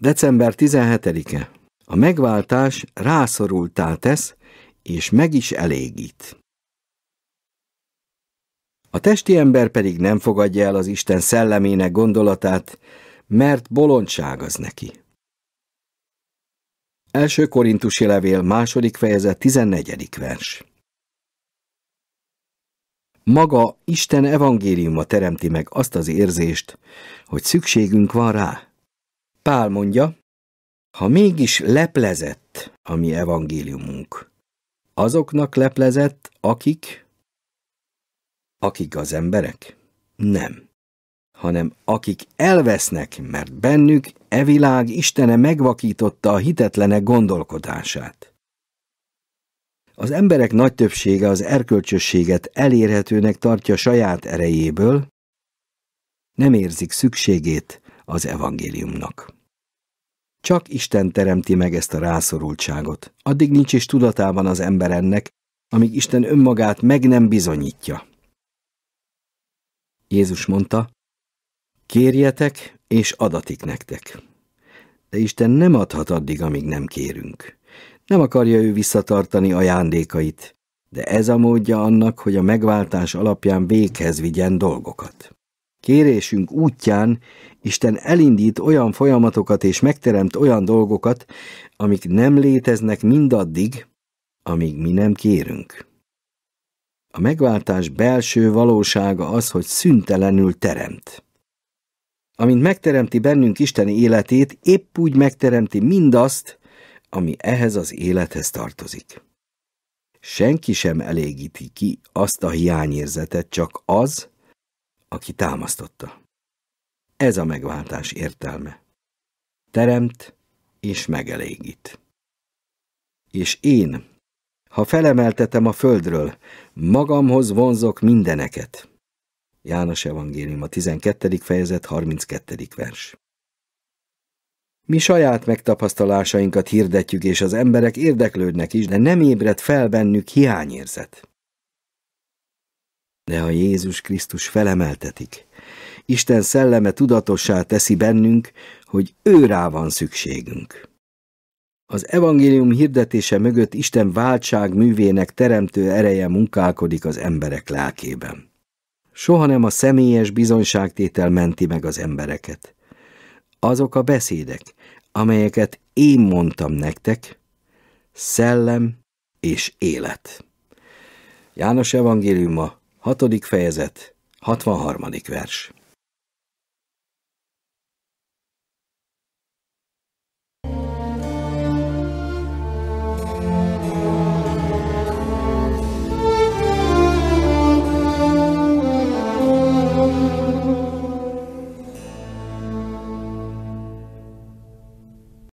December 17-e. A megváltás rászorultá tesz, és meg is elégít. A testi ember pedig nem fogadja el az Isten szellemének gondolatát, mert bolondság az neki. Első korintusi levél, második fejezet, 14. vers. Maga Isten evangéliuma teremti meg azt az érzést, hogy szükségünk van rá. Pál mondja, ha mégis leplezett a mi evangéliumunk, azoknak leplezett, akik, akik az emberek? Nem, hanem akik elvesznek, mert bennük e világ Istene megvakította a hitetlenek gondolkodását. Az emberek nagy többsége az erkölcsösséget elérhetőnek tartja saját erejéből, nem érzik szükségét az evangéliumnak. Csak Isten teremti meg ezt a rászorultságot. Addig nincs is tudatában az ember ennek, amíg Isten önmagát meg nem bizonyítja. Jézus mondta, kérjetek, és adatik nektek. De Isten nem adhat addig, amíg nem kérünk. Nem akarja ő visszatartani ajándékait, de ez a módja annak, hogy a megváltás alapján véghez vigyen dolgokat. Kérésünk útján Isten elindít olyan folyamatokat és megteremt olyan dolgokat, amik nem léteznek mindaddig, amíg mi nem kérünk. A megváltás belső valósága az, hogy szüntelenül teremt. Amint megteremti bennünk Isten életét, épp úgy megteremti mindazt, ami ehhez az élethez tartozik. Senki sem elégíti ki azt a hiányérzetet, csak az, aki támasztotta. Ez a megváltás értelme. Teremt és megelégít. És én, ha felemeltetem a földről, magamhoz vonzok mindeneket. János Evangélium a 12. fejezet 32. vers. Mi saját megtapasztalásainkat hirdetjük, és az emberek érdeklődnek is, de nem ébred fel bennük hiányérzet. De ha Jézus Krisztus felemeltetik, Isten szelleme tudatossá teszi bennünk, hogy ő rá van szükségünk. Az evangélium hirdetése mögött Isten váltság művének teremtő ereje munkálkodik az emberek lelkében. Soha nem a személyes bizonyságtétel menti meg az embereket. Azok a beszédek, amelyeket én mondtam nektek, szellem és élet. János Evangéliuma, 6. fejezet, 63. vers.